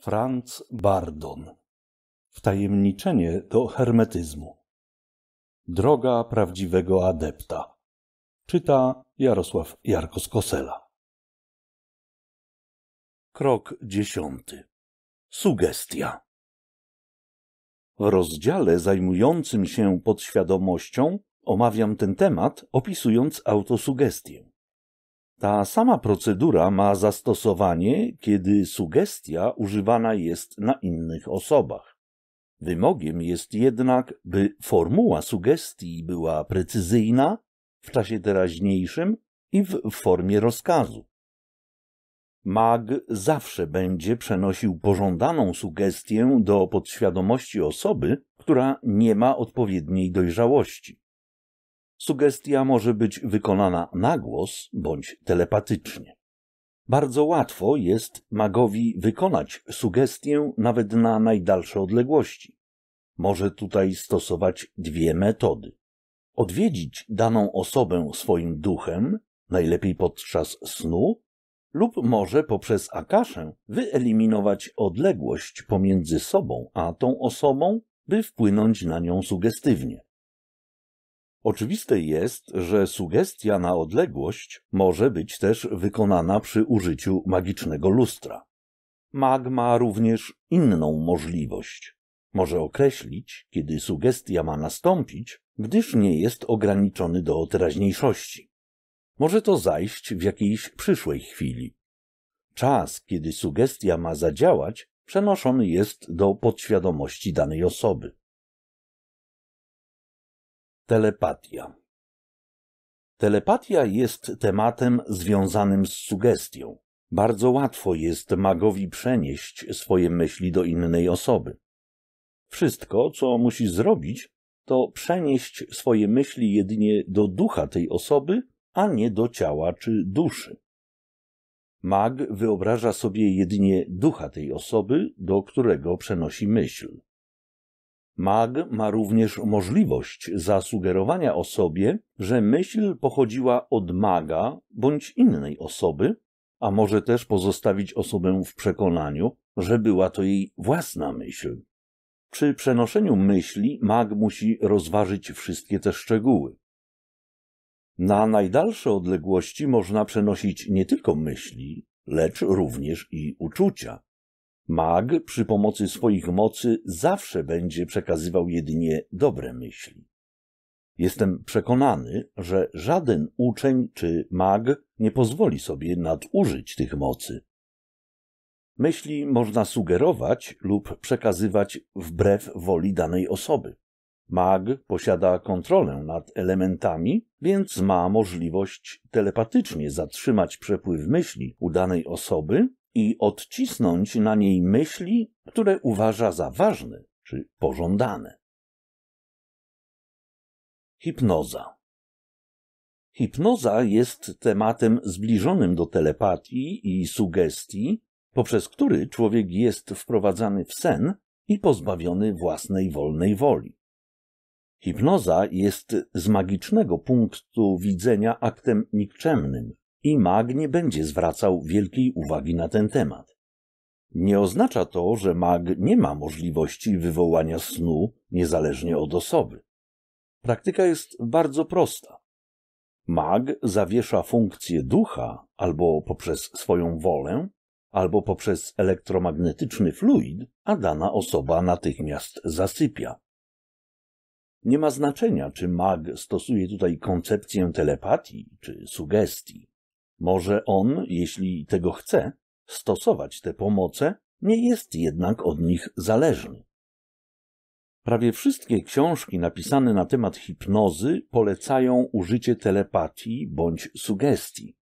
Franz Bardon Wtajemniczenie do hermetyzmu Droga prawdziwego adepta Czyta Jarosław Jarkos-Kosela Krok dziesiąty Sugestia W rozdziale zajmującym się podświadomością omawiam ten temat, opisując autosugestię. Ta sama procedura ma zastosowanie, kiedy sugestia używana jest na innych osobach. Wymogiem jest jednak, by formuła sugestii była precyzyjna w czasie teraźniejszym i w formie rozkazu. Mag zawsze będzie przenosił pożądaną sugestię do podświadomości osoby, która nie ma odpowiedniej dojrzałości. Sugestia może być wykonana na głos bądź telepatycznie. Bardzo łatwo jest magowi wykonać sugestię nawet na najdalsze odległości. Może tutaj stosować dwie metody. Odwiedzić daną osobę swoim duchem, najlepiej podczas snu, lub może poprzez akaszę wyeliminować odległość pomiędzy sobą a tą osobą, by wpłynąć na nią sugestywnie. Oczywiste jest, że sugestia na odległość może być też wykonana przy użyciu magicznego lustra. Mag ma również inną możliwość. Może określić, kiedy sugestia ma nastąpić, gdyż nie jest ograniczony do teraźniejszości. Może to zajść w jakiejś przyszłej chwili. Czas, kiedy sugestia ma zadziałać, przenoszony jest do podświadomości danej osoby. Telepatia. Telepatia jest tematem związanym z sugestią. Bardzo łatwo jest magowi przenieść swoje myśli do innej osoby. Wszystko, co musi zrobić, to przenieść swoje myśli jedynie do ducha tej osoby, a nie do ciała czy duszy. Mag wyobraża sobie jedynie ducha tej osoby, do którego przenosi myśl. Mag ma również możliwość zasugerowania osobie, że myśl pochodziła od maga bądź innej osoby, a może też pozostawić osobę w przekonaniu, że była to jej własna myśl. Przy przenoszeniu myśli mag musi rozważyć wszystkie te szczegóły. Na najdalsze odległości można przenosić nie tylko myśli, lecz również i uczucia. Mag przy pomocy swoich mocy zawsze będzie przekazywał jedynie dobre myśli. Jestem przekonany, że żaden uczeń czy mag nie pozwoli sobie nadużyć tych mocy. Myśli można sugerować lub przekazywać wbrew woli danej osoby. Mag posiada kontrolę nad elementami, więc ma możliwość telepatycznie zatrzymać przepływ myśli u danej osoby i odcisnąć na niej myśli, które uważa za ważne czy pożądane. Hipnoza. Hipnoza jest tematem zbliżonym do telepatii i sugestii, poprzez który człowiek jest wprowadzany w sen i pozbawiony własnej wolnej woli. Hipnoza jest z magicznego punktu widzenia aktem nikczemnym, i mag nie będzie zwracał wielkiej uwagi na ten temat. Nie oznacza to, że mag nie ma możliwości wywołania snu niezależnie od osoby. Praktyka jest bardzo prosta. Mag zawiesza funkcję ducha albo poprzez swoją wolę, albo poprzez elektromagnetyczny fluid, a dana osoba natychmiast zasypia. Nie ma znaczenia, czy mag stosuje tutaj koncepcję telepatii czy sugestii. Może on, jeśli tego chce, stosować te pomoce, nie jest jednak od nich zależny. Prawie wszystkie książki napisane na temat hipnozy polecają użycie telepatii bądź sugestii.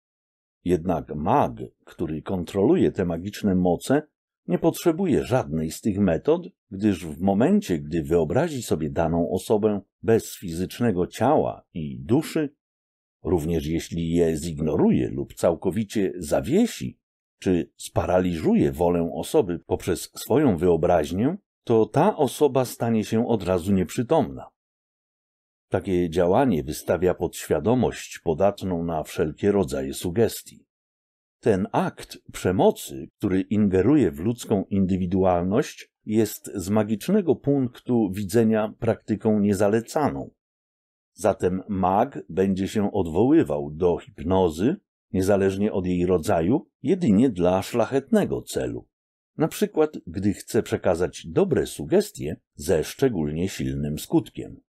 Jednak mag, który kontroluje te magiczne moce, nie potrzebuje żadnej z tych metod, gdyż w momencie, gdy wyobrazi sobie daną osobę bez fizycznego ciała i duszy, Również jeśli je zignoruje lub całkowicie zawiesi, czy sparaliżuje wolę osoby poprzez swoją wyobraźnię, to ta osoba stanie się od razu nieprzytomna. Takie działanie wystawia podświadomość podatną na wszelkie rodzaje sugestii. Ten akt przemocy, który ingeruje w ludzką indywidualność, jest z magicznego punktu widzenia praktyką niezalecaną, Zatem mag będzie się odwoływał do hipnozy, niezależnie od jej rodzaju, jedynie dla szlachetnego celu. Na przykład, gdy chce przekazać dobre sugestie ze szczególnie silnym skutkiem.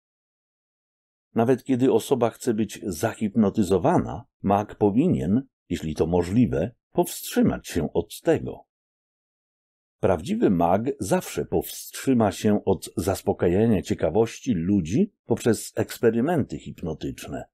Nawet kiedy osoba chce być zahipnotyzowana, mag powinien, jeśli to możliwe, powstrzymać się od tego. Prawdziwy mag zawsze powstrzyma się od zaspokajania ciekawości ludzi poprzez eksperymenty hipnotyczne.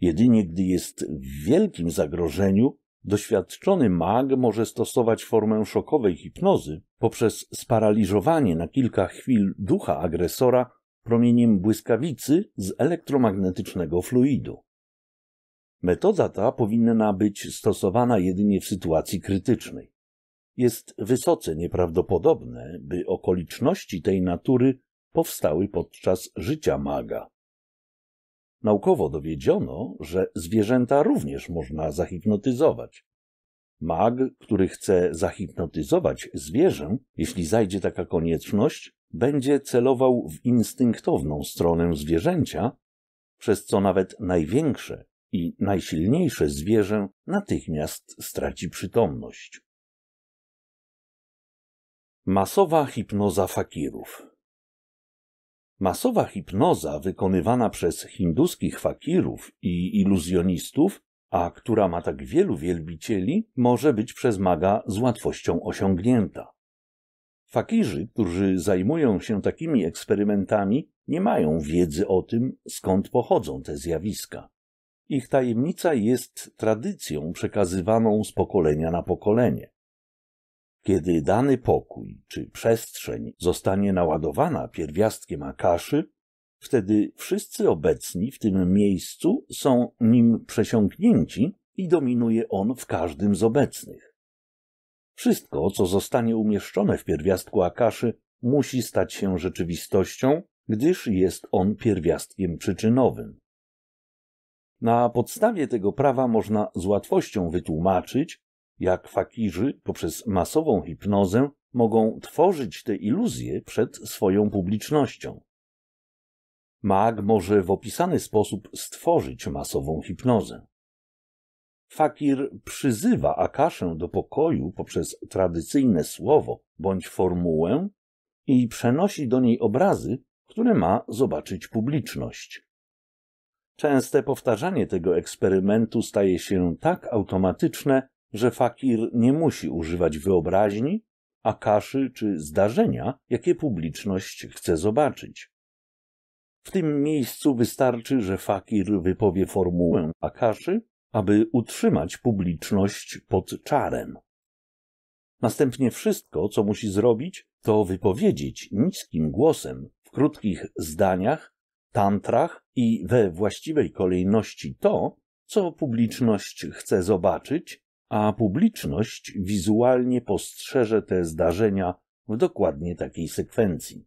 Jedynie gdy jest w wielkim zagrożeniu, doświadczony mag może stosować formę szokowej hipnozy poprzez sparaliżowanie na kilka chwil ducha agresora promieniem błyskawicy z elektromagnetycznego fluidu. Metoda ta powinna być stosowana jedynie w sytuacji krytycznej. Jest wysoce nieprawdopodobne, by okoliczności tej natury powstały podczas życia maga. Naukowo dowiedziono, że zwierzęta również można zahipnotyzować. Mag, który chce zahipnotyzować zwierzę, jeśli zajdzie taka konieczność, będzie celował w instynktowną stronę zwierzęcia, przez co nawet największe i najsilniejsze zwierzę natychmiast straci przytomność. Masowa hipnoza fakirów. Masowa hipnoza wykonywana przez hinduskich fakirów i iluzjonistów, a która ma tak wielu wielbicieli, może być przez maga z łatwością osiągnięta. Fakirzy, którzy zajmują się takimi eksperymentami, nie mają wiedzy o tym, skąd pochodzą te zjawiska. Ich tajemnica jest tradycją przekazywaną z pokolenia na pokolenie. Kiedy dany pokój czy przestrzeń zostanie naładowana pierwiastkiem akaszy, wtedy wszyscy obecni w tym miejscu są nim przesiąknięci i dominuje on w każdym z obecnych. Wszystko, co zostanie umieszczone w pierwiastku akaszy, musi stać się rzeczywistością, gdyż jest on pierwiastkiem przyczynowym. Na podstawie tego prawa można z łatwością wytłumaczyć, jak fakirzy poprzez masową hipnozę mogą tworzyć te iluzje przed swoją publicznością. Mag może w opisany sposób stworzyć masową hipnozę. Fakir przyzywa Akaszę do pokoju poprzez tradycyjne słowo bądź formułę i przenosi do niej obrazy, które ma zobaczyć publiczność. Częste powtarzanie tego eksperymentu staje się tak automatyczne, że fakir nie musi używać wyobraźni, akaszy czy zdarzenia, jakie publiczność chce zobaczyć. W tym miejscu wystarczy, że fakir wypowie formułę akaszy, aby utrzymać publiczność pod czarem. Następnie wszystko, co musi zrobić, to wypowiedzieć niskim głosem, w krótkich zdaniach, tantrach i we właściwej kolejności to, co publiczność chce zobaczyć, a publiczność wizualnie postrzeże te zdarzenia w dokładnie takiej sekwencji.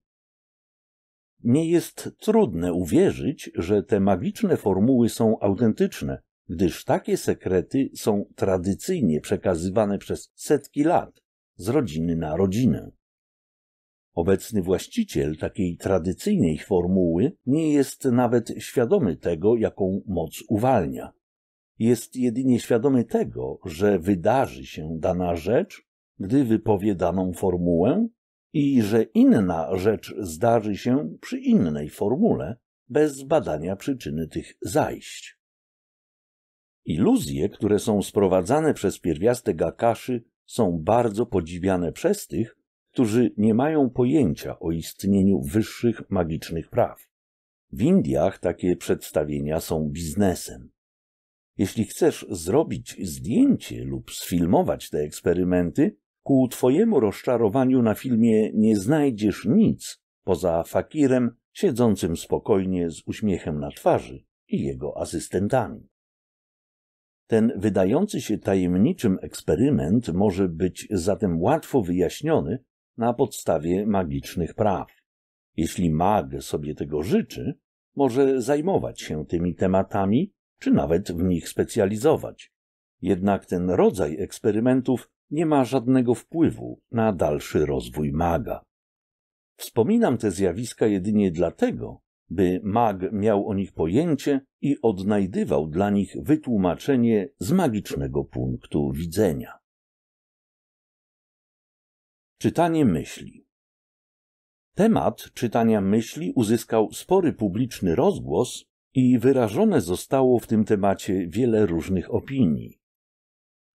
Nie jest trudne uwierzyć, że te magiczne formuły są autentyczne, gdyż takie sekrety są tradycyjnie przekazywane przez setki lat z rodziny na rodzinę. Obecny właściciel takiej tradycyjnej formuły nie jest nawet świadomy tego, jaką moc uwalnia jest jedynie świadomy tego, że wydarzy się dana rzecz, gdy wypowie daną formułę i że inna rzecz zdarzy się przy innej formule, bez badania przyczyny tych zajść. Iluzje, które są sprowadzane przez pierwiastek Akaszy, są bardzo podziwiane przez tych, którzy nie mają pojęcia o istnieniu wyższych magicznych praw. W Indiach takie przedstawienia są biznesem. Jeśli chcesz zrobić zdjęcie lub sfilmować te eksperymenty, ku twojemu rozczarowaniu na filmie nie znajdziesz nic poza fakirem siedzącym spokojnie z uśmiechem na twarzy i jego asystentami. Ten wydający się tajemniczym eksperyment może być zatem łatwo wyjaśniony na podstawie magicznych praw. Jeśli mag sobie tego życzy, może zajmować się tymi tematami czy nawet w nich specjalizować. Jednak ten rodzaj eksperymentów nie ma żadnego wpływu na dalszy rozwój maga. Wspominam te zjawiska jedynie dlatego, by mag miał o nich pojęcie i odnajdywał dla nich wytłumaczenie z magicznego punktu widzenia. Czytanie myśli. Temat czytania myśli uzyskał spory publiczny rozgłos i wyrażone zostało w tym temacie wiele różnych opinii.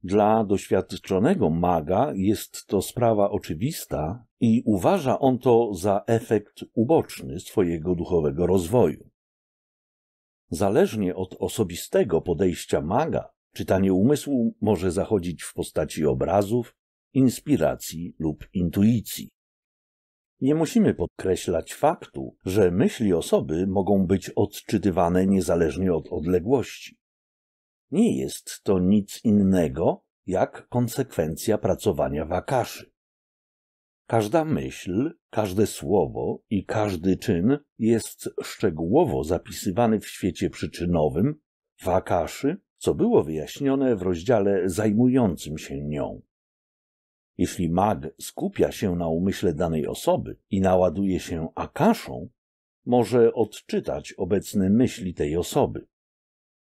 Dla doświadczonego maga jest to sprawa oczywista i uważa on to za efekt uboczny swojego duchowego rozwoju. Zależnie od osobistego podejścia maga, czytanie umysłu może zachodzić w postaci obrazów, inspiracji lub intuicji. Nie musimy podkreślać faktu, że myśli osoby mogą być odczytywane niezależnie od odległości. Nie jest to nic innego jak konsekwencja pracowania wakaszy. Każda myśl, każde słowo i każdy czyn jest szczegółowo zapisywany w świecie przyczynowym, wakaszy, co było wyjaśnione w rozdziale zajmującym się nią. Jeśli mag skupia się na umyśle danej osoby i naładuje się akaszą, może odczytać obecne myśli tej osoby.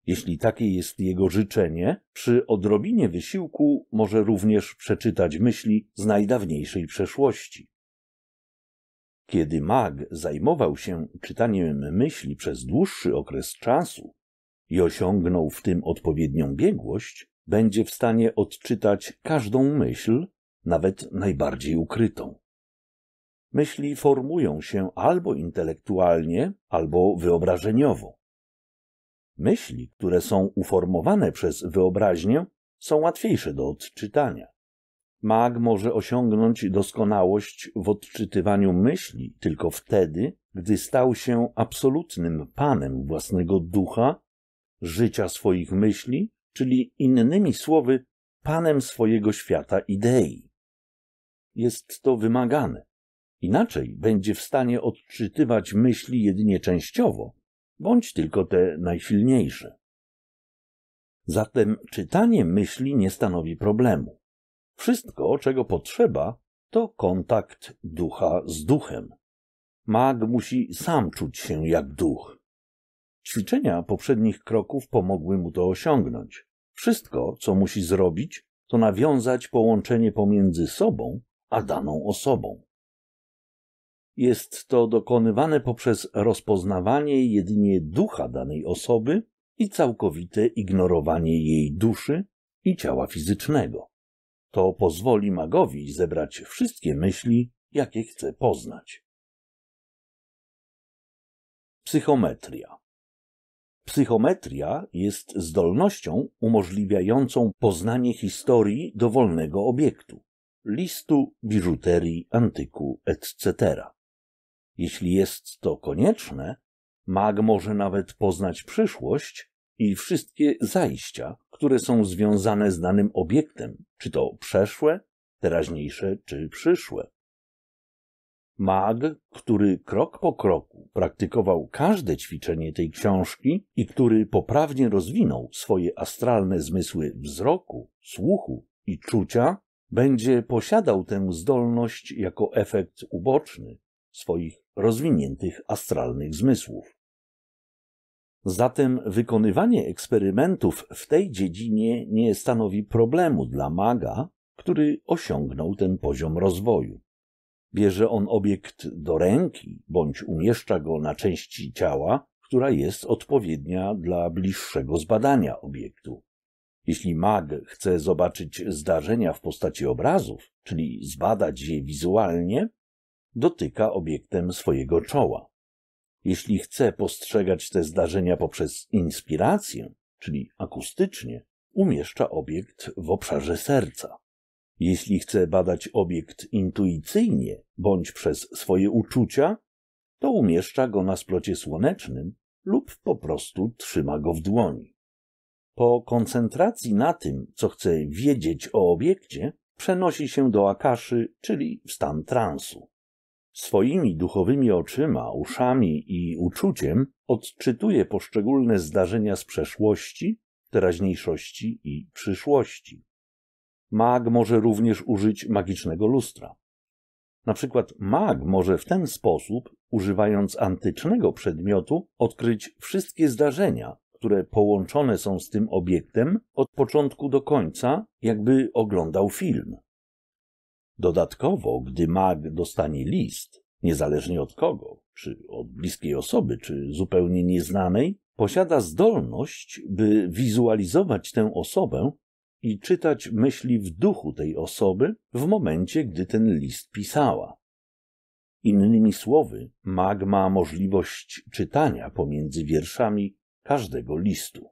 Jeśli takie jest jego życzenie, przy odrobinie wysiłku może również przeczytać myśli z najdawniejszej przeszłości. Kiedy mag zajmował się czytaniem myśli przez dłuższy okres czasu i osiągnął w tym odpowiednią biegłość, będzie w stanie odczytać każdą myśl nawet najbardziej ukrytą. Myśli formują się albo intelektualnie, albo wyobrażeniowo. Myśli, które są uformowane przez wyobraźnię, są łatwiejsze do odczytania. Mag może osiągnąć doskonałość w odczytywaniu myśli tylko wtedy, gdy stał się absolutnym panem własnego ducha, życia swoich myśli, czyli innymi słowy, panem swojego świata idei jest to wymagane. Inaczej będzie w stanie odczytywać myśli jedynie częściowo, bądź tylko te najsilniejsze. Zatem czytanie myśli nie stanowi problemu. Wszystko, czego potrzeba, to kontakt ducha z duchem. Mag musi sam czuć się jak duch. Ćwiczenia poprzednich kroków pomogły mu to osiągnąć. Wszystko, co musi zrobić, to nawiązać połączenie pomiędzy sobą a daną osobą. Jest to dokonywane poprzez rozpoznawanie jedynie ducha danej osoby i całkowite ignorowanie jej duszy i ciała fizycznego. To pozwoli magowi zebrać wszystkie myśli, jakie chce poznać. Psychometria. Psychometria jest zdolnością umożliwiającą poznanie historii dowolnego obiektu listu, biżuterii, antyku, etc. Jeśli jest to konieczne, mag może nawet poznać przyszłość i wszystkie zajścia, które są związane z danym obiektem, czy to przeszłe, teraźniejsze czy przyszłe. Mag, który krok po kroku praktykował każde ćwiczenie tej książki i który poprawnie rozwinął swoje astralne zmysły wzroku, słuchu i czucia, będzie posiadał tę zdolność jako efekt uboczny swoich rozwiniętych astralnych zmysłów. Zatem wykonywanie eksperymentów w tej dziedzinie nie stanowi problemu dla maga, który osiągnął ten poziom rozwoju. Bierze on obiekt do ręki bądź umieszcza go na części ciała, która jest odpowiednia dla bliższego zbadania obiektu. Jeśli mag chce zobaczyć zdarzenia w postaci obrazów, czyli zbadać je wizualnie, dotyka obiektem swojego czoła. Jeśli chce postrzegać te zdarzenia poprzez inspirację, czyli akustycznie, umieszcza obiekt w obszarze serca. Jeśli chce badać obiekt intuicyjnie bądź przez swoje uczucia, to umieszcza go na splocie słonecznym lub po prostu trzyma go w dłoni. Po koncentracji na tym, co chce wiedzieć o obiekcie, przenosi się do akaszy, czyli w stan transu. Swoimi duchowymi oczyma, uszami i uczuciem odczytuje poszczególne zdarzenia z przeszłości, teraźniejszości i przyszłości. Mag może również użyć magicznego lustra. Na przykład mag może w ten sposób, używając antycznego przedmiotu, odkryć wszystkie zdarzenia, które połączone są z tym obiektem, od początku do końca, jakby oglądał film. Dodatkowo, gdy mag dostanie list, niezależnie od kogo, czy od bliskiej osoby, czy zupełnie nieznanej, posiada zdolność, by wizualizować tę osobę i czytać myśli w duchu tej osoby w momencie, gdy ten list pisała. Innymi słowy, mag ma możliwość czytania pomiędzy wierszami każdego listu.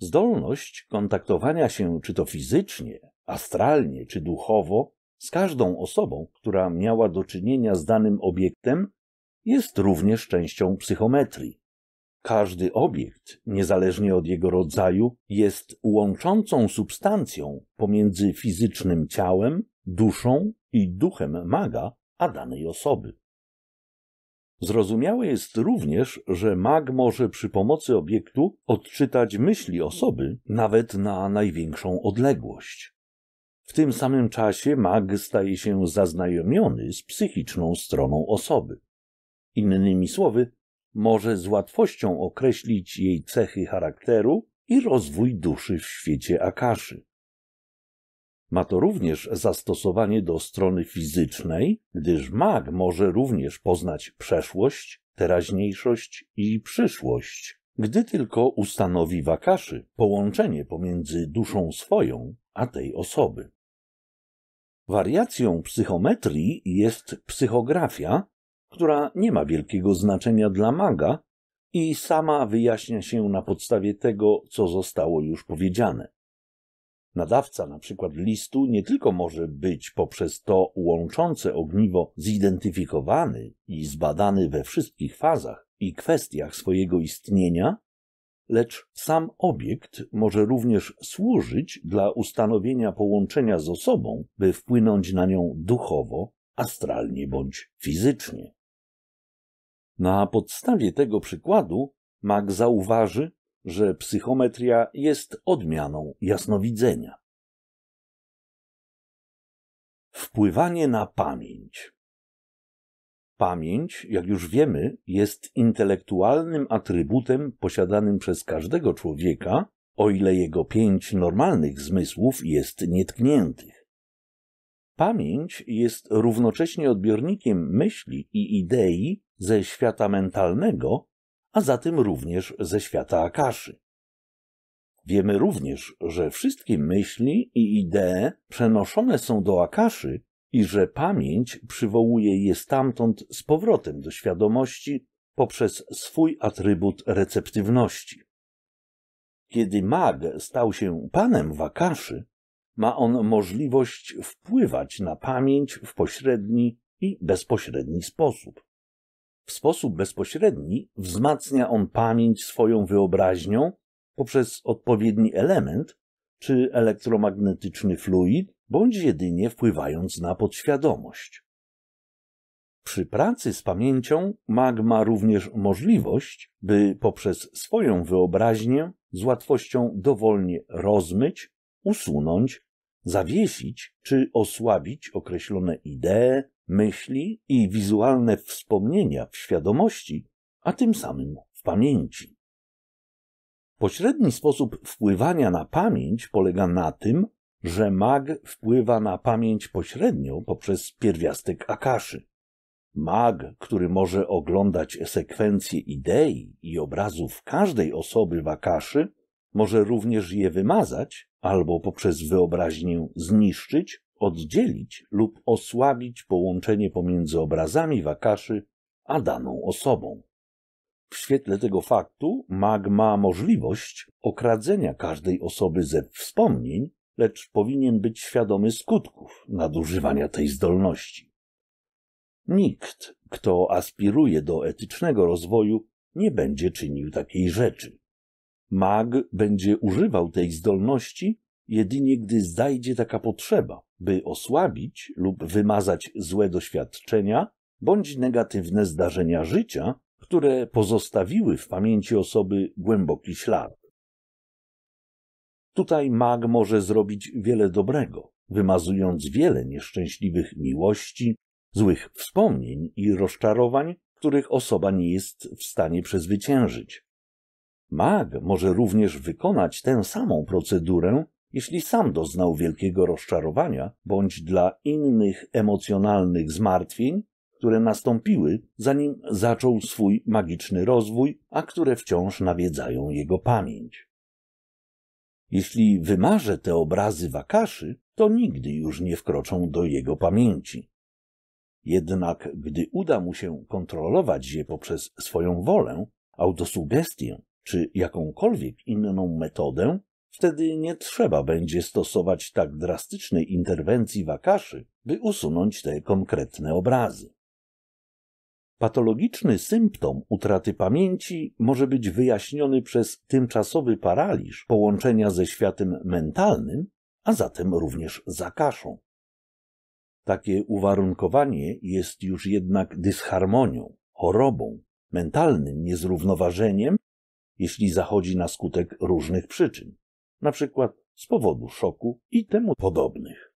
Zdolność kontaktowania się czy to fizycznie, astralnie czy duchowo z każdą osobą, która miała do czynienia z danym obiektem, jest również częścią psychometrii. Każdy obiekt, niezależnie od jego rodzaju, jest łączącą substancją pomiędzy fizycznym ciałem, duszą i duchem maga, a danej osoby. Zrozumiałe jest również, że mag może przy pomocy obiektu odczytać myśli osoby nawet na największą odległość. W tym samym czasie mag staje się zaznajomiony z psychiczną stroną osoby. Innymi słowy, może z łatwością określić jej cechy charakteru i rozwój duszy w świecie Akaszy. Ma to również zastosowanie do strony fizycznej, gdyż mag może również poznać przeszłość, teraźniejszość i przyszłość, gdy tylko ustanowi wakaszy połączenie pomiędzy duszą swoją a tej osoby. Wariacją psychometrii jest psychografia, która nie ma wielkiego znaczenia dla maga i sama wyjaśnia się na podstawie tego, co zostało już powiedziane. Nadawca na przykład listu nie tylko może być poprzez to łączące ogniwo zidentyfikowany i zbadany we wszystkich fazach i kwestiach swojego istnienia, lecz sam obiekt może również służyć dla ustanowienia połączenia z osobą, by wpłynąć na nią duchowo, astralnie bądź fizycznie. Na podstawie tego przykładu Mag zauważy, że psychometria jest odmianą jasnowidzenia. Wpływanie na pamięć. Pamięć, jak już wiemy, jest intelektualnym atrybutem posiadanym przez każdego człowieka, o ile jego pięć normalnych zmysłów jest nietkniętych. Pamięć jest równocześnie odbiornikiem myśli i idei ze świata mentalnego a za tym również ze świata Akaszy. Wiemy również, że wszystkie myśli i idee przenoszone są do Akaszy i że pamięć przywołuje je stamtąd z powrotem do świadomości poprzez swój atrybut receptywności. Kiedy mag stał się panem w Akaszy, ma on możliwość wpływać na pamięć w pośredni i bezpośredni sposób. W sposób bezpośredni wzmacnia on pamięć swoją wyobraźnią poprzez odpowiedni element czy elektromagnetyczny fluid, bądź jedynie wpływając na podświadomość. Przy pracy z pamięcią mag ma również możliwość, by poprzez swoją wyobraźnię z łatwością dowolnie rozmyć, usunąć, zawiesić czy osłabić określone idee, myśli i wizualne wspomnienia w świadomości, a tym samym w pamięci. Pośredni sposób wpływania na pamięć polega na tym, że mag wpływa na pamięć pośrednio poprzez pierwiastek akaszy. Mag, który może oglądać sekwencje idei i obrazów każdej osoby w akaszy, może również je wymazać albo poprzez wyobraźnię zniszczyć, oddzielić lub osłabić połączenie pomiędzy obrazami wakaszy a daną osobą. W świetle tego faktu mag ma możliwość okradzenia każdej osoby ze wspomnień, lecz powinien być świadomy skutków nadużywania tej zdolności. Nikt, kto aspiruje do etycznego rozwoju, nie będzie czynił takiej rzeczy. Mag będzie używał tej zdolności jedynie gdy zajdzie taka potrzeba, by osłabić lub wymazać złe doświadczenia bądź negatywne zdarzenia życia, które pozostawiły w pamięci osoby głęboki ślad. Tutaj mag może zrobić wiele dobrego, wymazując wiele nieszczęśliwych miłości, złych wspomnień i rozczarowań, których osoba nie jest w stanie przezwyciężyć. Mag może również wykonać tę samą procedurę, jeśli sam doznał wielkiego rozczarowania bądź dla innych emocjonalnych zmartwień, które nastąpiły, zanim zaczął swój magiczny rozwój, a które wciąż nawiedzają jego pamięć. Jeśli wymarzę te obrazy Wakaszy, to nigdy już nie wkroczą do jego pamięci. Jednak gdy uda mu się kontrolować je poprzez swoją wolę, autosugestię czy jakąkolwiek inną metodę, wtedy nie trzeba będzie stosować tak drastycznej interwencji wakaszy, by usunąć te konkretne obrazy. Patologiczny symptom utraty pamięci może być wyjaśniony przez tymczasowy paraliż połączenia ze światem mentalnym, a zatem również zakaszą. Takie uwarunkowanie jest już jednak dysharmonią, chorobą, mentalnym niezrównoważeniem jeśli zachodzi na skutek różnych przyczyn, np. z powodu szoku i temu podobnych.